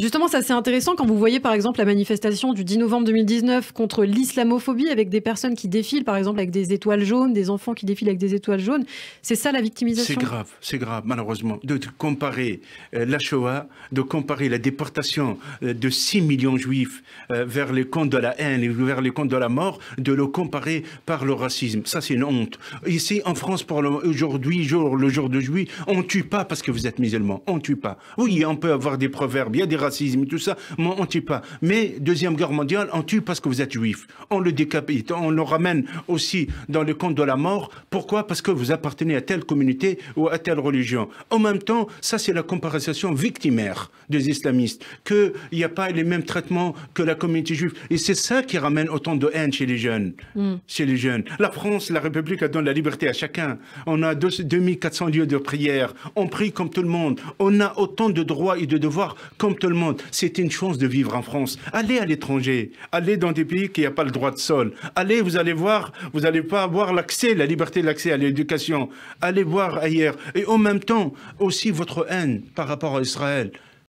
Justement, ça c'est intéressant quand vous voyez par exemple la manifestation du 10 novembre 2019 contre l'islamophobie avec des personnes qui défilent par exemple avec des étoiles jaunes, des enfants qui défilent avec des étoiles jaunes. C'est ça la victimisation C'est grave, c'est grave malheureusement. De comparer euh, la Shoah, de comparer la déportation euh, de 6 millions de juifs euh, vers les comptes de la haine vers les comptes de la mort, de le comparer par le racisme. Ça c'est une honte. Ici en France, pour aujourd'hui, jour, le jour de juillet, on ne tue pas parce que vous êtes musulman. On ne tue pas. Oui, on peut avoir des proverbes, il y a des racisme, tout ça, mais on ne tue pas. Mais Deuxième Guerre mondiale, on tue parce que vous êtes juif. On le décapite, on le ramène aussi dans le compte de la mort. Pourquoi Parce que vous appartenez à telle communauté ou à telle religion. En même temps, ça c'est la comparaison victimaire des islamistes, qu'il n'y a pas les mêmes traitements que la communauté juive. Et c'est ça qui ramène autant de haine chez les jeunes. Hmm. Chez les jeunes. La France, la République, donne la liberté à chacun. On a 2400 lieux de prière. On prie comme tout le monde. On a autant de droits et de devoirs comme tout le monde c'est une chance de vivre en France. Allez à l'étranger, allez dans des pays qui n'ont pas le droit de sol. Allez, vous allez voir, vous n'allez pas avoir l'accès, la liberté d'accès à l'éducation. Allez voir ailleurs. Et en même temps, aussi votre haine par rapport à Israël.